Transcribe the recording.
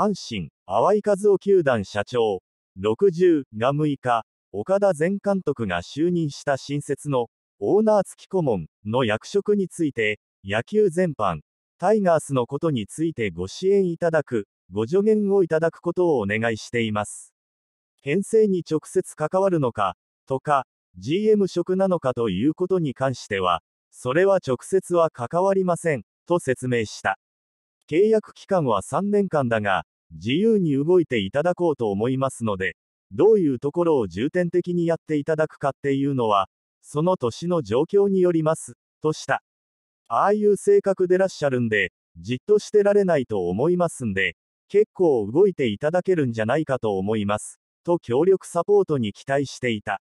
阪神、淡井和夫球団社長、60が6日、岡田前監督が就任した新設のオーナー付き顧問の役職について、野球全般、タイガースのことについてご支援いただく、ご助言をいただくことをお願いしています。編成に直接関わるのか、とか、GM 職なのかということに関しては、それは直接は関わりません、と説明した。契約期間は3年間だが、自由に動いていただこうと思いますので、どういうところを重点的にやっていただくかっていうのは、その年の状況によります、とした。ああいう性格でらっしゃるんで、じっとしてられないと思いますんで、結構動いていただけるんじゃないかと思います、と協力サポートに期待していた。